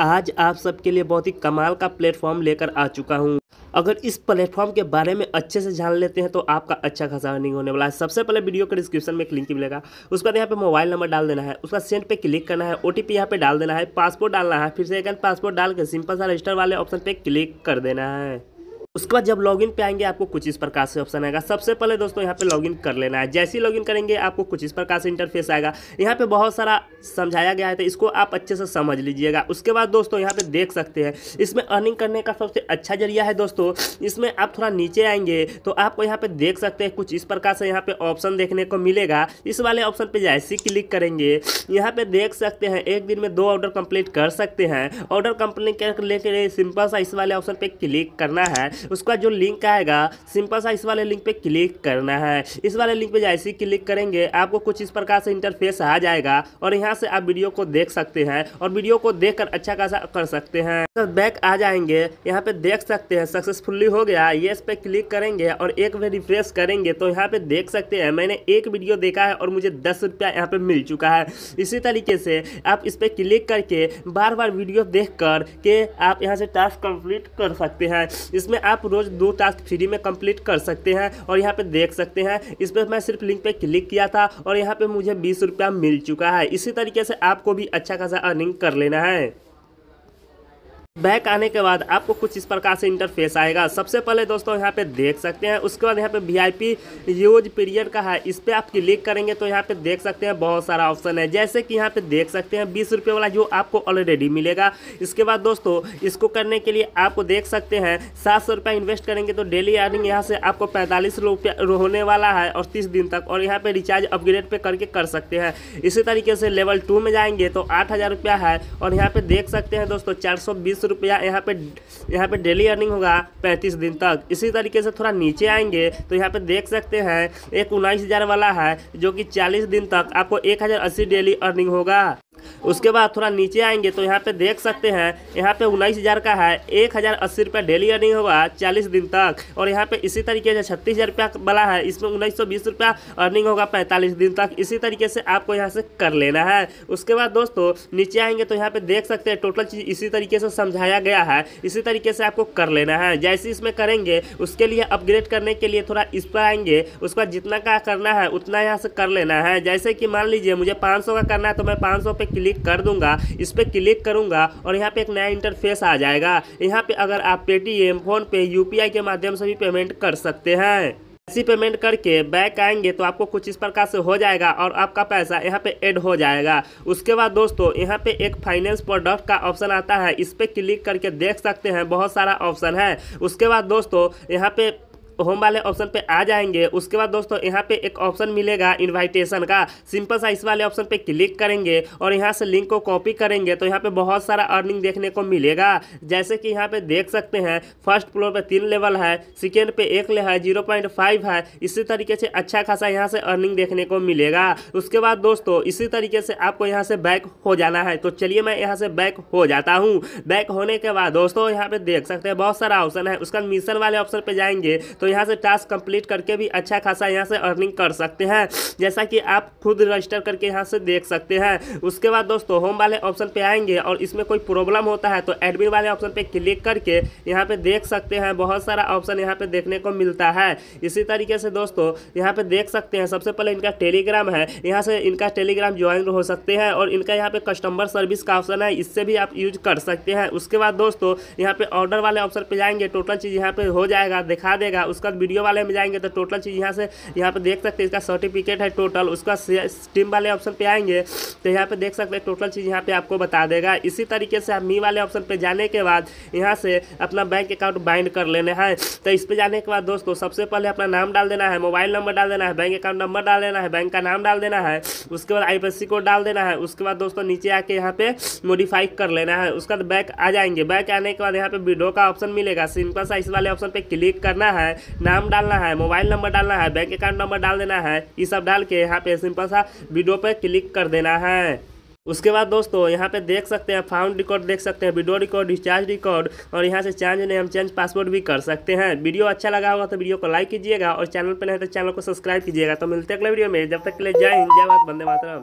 आज आप सबके लिए बहुत ही कमाल का प्लेटफॉर्म लेकर आ चुका हूँ अगर इस प्लेटफॉर्म के बारे में अच्छे से जान लेते हैं तो आपका अच्छा खासा अर्निंग होने वाला है सबसे पहले वीडियो के डिस्क्रिप्शन में एक लिंक मिलेगा उसके बाद यहाँ पे मोबाइल नंबर डाल देना है उसका सेंड पे क्लिक करना है ओ टी यहाँ पे डाल देना है पासपोर्ट डालना है फिर से एक पासपोर्ट डाल के सिंपल सा रजिस्टर वाले ऑप्शन पर क्लिक कर देना है उसके बाद जब लॉगिन पे आएंगे आपको कुछ इस प्रकार से ऑप्शन आएगा सबसे पहले दोस्तों यहाँ पे लॉगिन कर लेना है जैसे ही लॉगिन करेंगे आपको कुछ इस प्रकार से इंटरफेस आएगा यहाँ पे बहुत सारा समझाया गया है तो इसको आप अच्छे से समझ लीजिएगा उसके बाद दोस्तों यहाँ पे देख सकते हैं इसमें अर्निंग करने का सबसे अच्छा जरिया है दोस्तों इसमें आप थोड़ा नीचे आएंगे तो आपको यहाँ पे देख सकते हैं कुछ इस प्रकार से यहाँ पे ऑप्शन देखने को मिलेगा इस वाले ऑप्शन पे जैसे क्लिक करेंगे यहाँ पे देख सकते हैं एक दिन में दो ऑर्डर कंप्लीट कर सकते हैं ऑर्डर कंप्लीट कर लेकर सिंपल सा इस वाले ऑप्शन पर क्लिक करना है उसका जो लिंक आएगा सिंपल सा इस वाले लिंक पर क्लिक करना है इस वाले लिंक पर जैसे ही क्लिक करेंगे आपको कुछ इस प्रकार से इंटरफेस आ जाएगा और यहाँ से आप वीडियो को देख सकते हैं और वीडियो को देख कर अच्छा खासा कर सकते हैं तो बैक आ जाएंगे यहाँ पे देख सकते हैं सक्सेसफुली हो गया ये इस पर क्लिक करेंगे और एक बार रिफ्रेश करेंगे तो यहाँ पे देख सकते हैं मैंने एक वीडियो देखा है और मुझे दस रुपया यहाँ पे मिल चुका है इसी तरीके से आप इस पर क्लिक करके बार बार वीडियो देख कर के आप यहाँ से टास्क कंप्लीट कर सकते हैं इसमें आप रोज़ दो टास्क फ्री में कंप्लीट कर सकते हैं और यहाँ पे देख सकते हैं इस पर मैं सिर्फ लिंक पे क्लिक किया था और यहाँ पे मुझे बीस रुपया मिल चुका है इसी तरीके से आपको भी अच्छा खासा अर्निंग कर लेना है बैक आने के बाद आपको कुछ इस प्रकार से इंटरफेस आएगा सबसे पहले दोस्तों यहाँ पे देख सकते हैं उसके बाद यहाँ पे वीआईपी यूज पीरियड का है इस पर आप क्लिक करेंगे तो यहाँ पे देख सकते हैं बहुत सारा ऑप्शन है जैसे कि यहाँ पे देख सकते हैं बीस रुपये वाला जो आपको ऑलरेडी मिलेगा इसके बाद दोस्तों इसको करने के लिए आपको देख सकते हैं सात सौ इन्वेस्ट करेंगे तो डेली अर्निंग यहाँ से आपको पैंतालीस रुपया होने वाला है और तीस दिन तक और यहाँ पर रिचार्ज अपग्रेड पर करके कर सकते हैं इसी तरीके से लेवल टू में जाएंगे तो आठ हज़ार रुपया है और यहाँ पर देख सकते हैं दोस्तों चार सौ बीस रुपया यहाँ पे यहाँ पे डेली अर्निंग होगा पैंतीस दिन तक इसी तरीके से थोड़ा नीचे आएंगे तो यहाँ पे देख सकते हैं एक उन्नीस हज़ार वाला है जो कि चालीस दिन तक आपको एक हज़ार अस्सी डेली अर्निंग होगा उसके बाद थोड़ा नीचे आएंगे तो यहाँ पे देख सकते हैं यहाँ पे उन्नीस हज़ार का है एक हज़ार अस्सी रुपया डेली अर्निंग होगा चालीस दिन तक और यहाँ पे इसी तरीके से छत्तीस हज़ार रुपया वाला है इसमें उन्नीस सौ बीस रुपया अर्निंग होगा पैंतालीस दिन तक इसी तरीके से आपको यहाँ से कर लेना है उसके बाद दोस्तों नीचे आएंगे तो यहाँ पे देख सकते हैं टोटल चीज़ इसी तरीके से समझाया गया है इसी तरीके से आपको कर लेना है जैसे इसमें करेंगे उसके लिए अपग्रेड करने के लिए थोड़ा इस पर आएंगे उसका जितना का करना है उतना यहाँ से कर लेना है जैसे कि मान लीजिए मुझे पाँच का करना है तो मैं पाँच पे क्लिक कर दूंगा इस पर क्लिक करूंगा और यहाँ पे एक नया इंटरफेस आ जाएगा यहाँ पे अगर आप पेटीएम फ़ोनपे यू के माध्यम से भी पेमेंट कर सकते हैं ऐसी पेमेंट करके बैक आएंगे तो आपको कुछ इस प्रकार से हो जाएगा और आपका पैसा यहाँ पे ऐड हो जाएगा उसके बाद दोस्तों यहाँ पे एक फाइनेंस प्रोडक्ट का ऑप्शन आता है इस पर क्लिक करके देख सकते हैं बहुत सारा ऑप्शन है उसके बाद दोस्तों यहाँ पे तो होम वाले ऑप्शन पे आ जाएंगे उसके बाद दोस्तों यहाँ पे एक ऑप्शन मिलेगा इनविटेशन का सिंपल सा इस वाले ऑप्शन पे क्लिक करेंगे और यहाँ से लिंक को कॉपी करेंगे तो यहाँ पे बहुत सारा अर्निंग देखने को मिलेगा जैसे कि यहाँ पे देख सकते हैं फर्स्ट फ्लोर पे तीन लेवल है सेकेंड पे एक ले है जीरो है इसी तरीके से अच्छा खासा यहाँ से अर्निंग देखने को मिलेगा उसके बाद दोस्तों इसी तरीके से आपको यहाँ से बैक हो जाना है तो चलिए मैं यहाँ से बैक हो जाता हूँ बैक होने के बाद दोस्तों यहाँ पे देख सकते हैं बहुत सारा ऑप्शन है उसका मिशन वाले ऑप्शन पे जाएंगे तो यहाँ से टास्क कंप्लीट करके भी अच्छा खासा यहाँ से अर्निंग कर सकते हैं जैसा कि आप खुद रजिस्टर करके यहाँ से देख सकते हैं उसके बाद दोस्तों होम वाले ऑप्शन पे आएंगे और इसमें कोई प्रॉब्लम होता है तो एडमिन वाले ऑप्शन पे क्लिक करके यहाँ पे देख सकते हैं बहुत सारा ऑप्शन यहाँ पे देखने को मिलता है इसी तरीके से दोस्तों यहाँ पे देख सकते हैं सबसे पहले इनका टेलीग्राम है यहाँ से इनका टेलीग्राम ज्वाइन हो सकते हैं और इनका यहाँ पे कस्टमर सर्विस का ऑप्शन है इससे भी आप यूज कर सकते हैं उसके बाद दोस्तों यहाँ पे ऑर्डर वाले ऑप्शन पे जाएंगे टोटल चीज़ यहाँ पे हो जाएगा दिखा देगा उसके बाद वीडियो वाले में जाएंगे तो टोटल चीज़ यहाँ से यहाँ पर देख सकते हैं इसका सर्टिफिकेट है टोटल उसका स्टीम वाले ऑप्शन पर आएंगे तो यहाँ पर देख सकते हैं टोटल चीज़ यहाँ पर आपको बता देगा इसी तरीके से आप मी वाले ऑप्शन पर जाने के बाद यहाँ से अपना बैंक अकाउंट बाइंड कर लेना है तो इस पर जाने के बाद दोस्तों सबसे पहले अपना नाम डाल देना है मोबाइल नंबर डाल देना है बैंक अकाउंट नंबर डाल देना है बैंक का नाम डाल देना है उसके बाद आई कोड डाल देना है उसके बाद दोस्तों नीचे आके यहाँ पे मोडिफाई कर लेना है उसके बाद बैक आ जाएंगे बैक आने के बाद यहाँ पे वीडियो का ऑप्शन मिलेगा सिंपल सा इस वाले ऑप्शन पे क्लिक करना है नाम डालना है मोबाइल नंबर डालना है बैंक अकाउंट नंबर डाल देना है ये सब डाल के यहाँ पे सिंपल सा वीडियो पर क्लिक कर देना है उसके बाद दोस्तों यहाँ पे देख सकते हैं फाउंड रिकॉर्ड देख सकते हैं वीडियो रिकॉर्ड डिस्चार्ज रिकॉर्ड और यहाँ से चेंज हम चेंज पासवर्ड भी कर सकते हैं वीडियो अच्छा लगा होगा तो वीडियो को लाइक कीजिएगा और चैनल पर नहीं तो चैनल को सब्सक्राइब कीजिएगा तो मिलते अगले वीडियो में जब तक के लिए जय हिंद जय भारत बंदे मातरम